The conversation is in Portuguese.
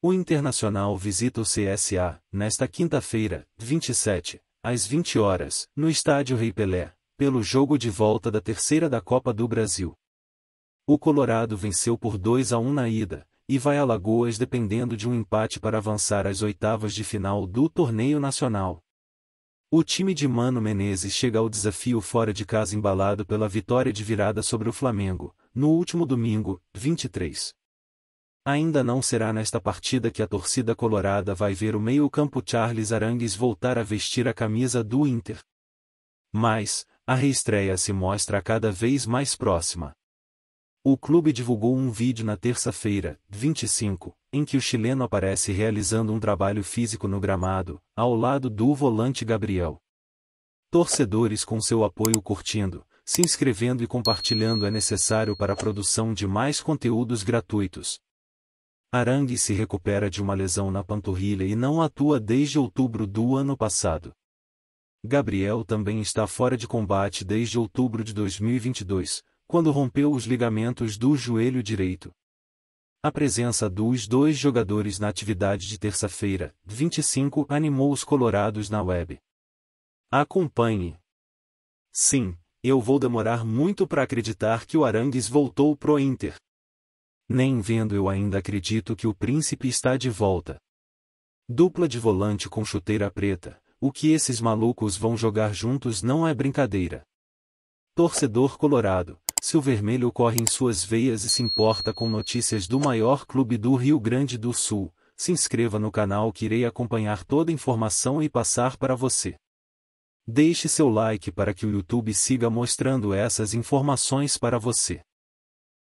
O Internacional visita o CSA, nesta quinta-feira, 27, às 20 horas, no Estádio Rei Pelé, pelo jogo de volta da terceira da Copa do Brasil. O Colorado venceu por 2 a 1 na ida, e vai a Lagoas dependendo de um empate para avançar às oitavas de final do torneio nacional. O time de Mano Menezes chega ao desafio fora de casa embalado pela vitória de virada sobre o Flamengo, no último domingo, 23. Ainda não será nesta partida que a torcida colorada vai ver o meio-campo Charles Arangues voltar a vestir a camisa do Inter. Mas, a reestreia se mostra cada vez mais próxima. O clube divulgou um vídeo na terça-feira, 25, em que o chileno aparece realizando um trabalho físico no gramado, ao lado do volante Gabriel. Torcedores com seu apoio curtindo, se inscrevendo e compartilhando é necessário para a produção de mais conteúdos gratuitos, Arangue se recupera de uma lesão na panturrilha e não atua desde outubro do ano passado. Gabriel também está fora de combate desde outubro de 2022, quando rompeu os ligamentos do joelho direito. A presença dos dois jogadores na atividade de terça-feira, 25, animou os colorados na web. Acompanhe. Sim, eu vou demorar muito para acreditar que o Arangues voltou pro Inter. Nem vendo eu ainda acredito que o príncipe está de volta. Dupla de volante com chuteira preta, o que esses malucos vão jogar juntos não é brincadeira. Torcedor colorado, se o vermelho corre em suas veias e se importa com notícias do maior clube do Rio Grande do Sul, se inscreva no canal que irei acompanhar toda a informação e passar para você. Deixe seu like para que o YouTube siga mostrando essas informações para você.